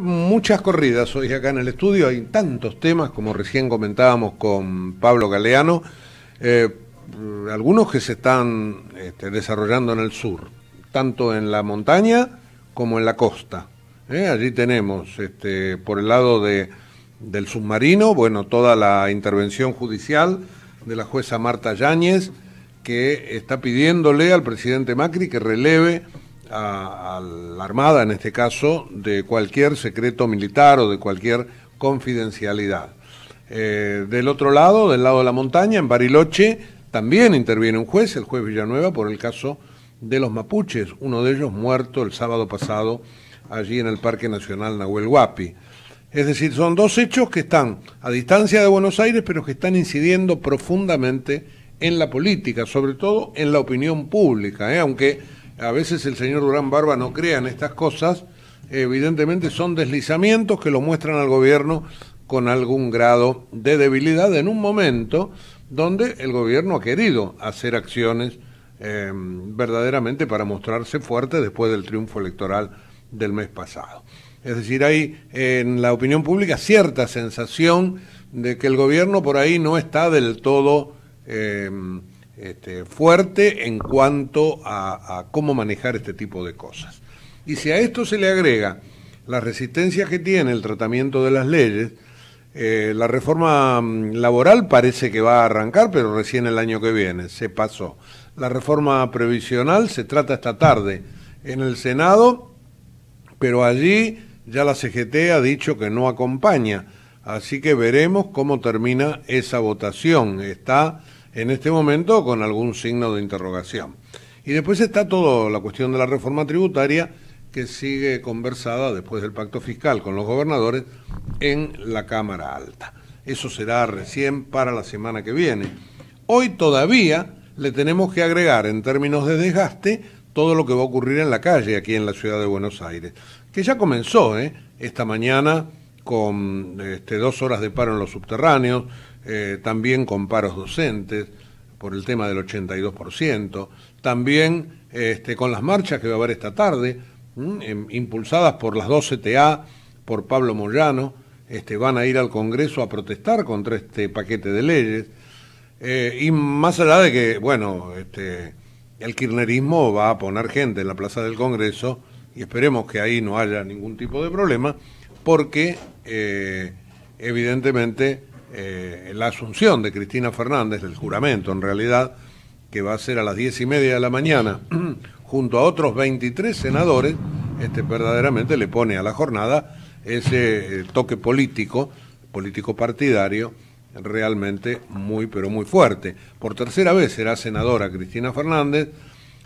muchas corridas hoy acá en el estudio, hay tantos temas, como recién comentábamos con Pablo Galeano, eh, algunos que se están este, desarrollando en el sur, tanto en la montaña como en la costa. ¿eh? Allí tenemos, este, por el lado del submarino, bueno, toda la intervención judicial de la jueza Marta Yáñez, que está pidiéndole al presidente Macri que releve a, la Armada, en este caso, de cualquier secreto militar o de cualquier confidencialidad. Eh, del otro lado, del lado de la montaña, en Bariloche, también interviene un juez, el juez Villanueva, por el caso de los mapuches, uno de ellos muerto el sábado pasado allí en el Parque Nacional Nahuel Huapi. Es decir, son dos hechos que están a distancia de Buenos Aires, pero que están incidiendo profundamente en la política, sobre todo en la opinión pública, ¿eh? aunque a veces el señor Durán Barba no crea en estas cosas, evidentemente son deslizamientos que lo muestran al gobierno con algún grado de debilidad en un momento donde el gobierno ha querido hacer acciones em, verdaderamente para mostrarse fuerte después del triunfo electoral del mes pasado. Es decir, hay en la opinión pública cierta sensación de que el gobierno por ahí no está del todo... Em, este, fuerte en cuanto a, cómo manejar este tipo de cosas. Y si a esto se le agrega la resistencia que tiene el tratamiento de las leyes, eh, la reforma mm, laboral parece que va a arrancar, pero recién el año que viene, se pasó. La reforma previsional se trata esta tarde en el Senado, pero allí ya la CGT ha dicho que no acompaña. Así que veremos cómo termina esa votación. Está en este momento con algún signo de interrogación. Y después está toda la cuestión de la reforma tributaria que sigue conversada después del pacto fiscal con los gobernadores en la Cámara Alta. Eso será recién para la semana que viene. Hoy todavía le tenemos que agregar en términos de desgaste todo lo que va a ocurrir en la calle aquí en la ciudad de Buenos Aires, que ya comenzó, ¿eh? Esta mañana con este, dos horas de paro en los subterráneos, eh, también con paros docentes por el tema del 82%, también este, con las marchas que va a haber esta tarde, em, impulsadas por las 12TA, por Pablo Moyano, este, van a ir al Congreso a protestar contra este paquete de leyes. Eh, y más allá de que, bueno, este, el kirchnerismo va a poner gente en la plaza del Congreso y esperemos que ahí no haya ningún tipo de problema, porque eh, evidentemente eh, la asunción de Cristina Fernández, el juramento en realidad, que va a ser a las diez y media de la mañana, junto a otros 23 senadores, este verdaderamente le pone a la jornada ese eh, toque político, político partidario, realmente muy, pero muy fuerte. Por tercera vez será senadora Cristina Fernández,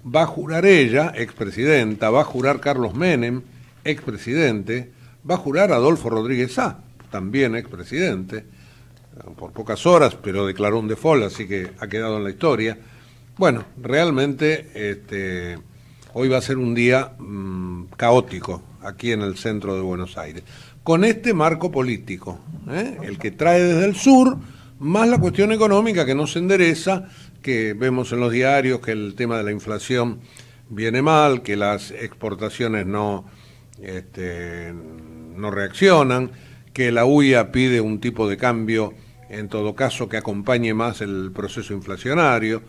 va a jurar ella, expresidenta, va a jurar Carlos Menem, expresidente, va a jurar Adolfo Rodríguez A, también expresidente, por pocas horas, pero declaró un default, así que ha quedado en la historia. Bueno, realmente este, hoy va a ser un día mm, caótico aquí en el centro de Buenos Aires, con este marco político, ¿eh? el que trae desde el sur, más la cuestión económica que no se endereza, que vemos en los diarios que el tema de la inflación viene mal, que las exportaciones no, este, no reaccionan, que la UIA pide un tipo de cambio, en todo caso, que acompañe más el proceso inflacionario,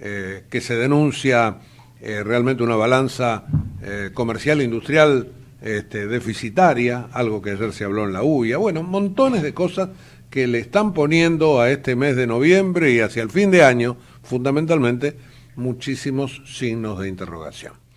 eh, que se denuncia eh, realmente una balanza eh, comercial e industrial este, deficitaria, algo que ayer se habló en la UIA. Bueno, montones de cosas que le están poniendo a este mes de noviembre y hacia el fin de año, fundamentalmente, muchísimos signos de interrogación.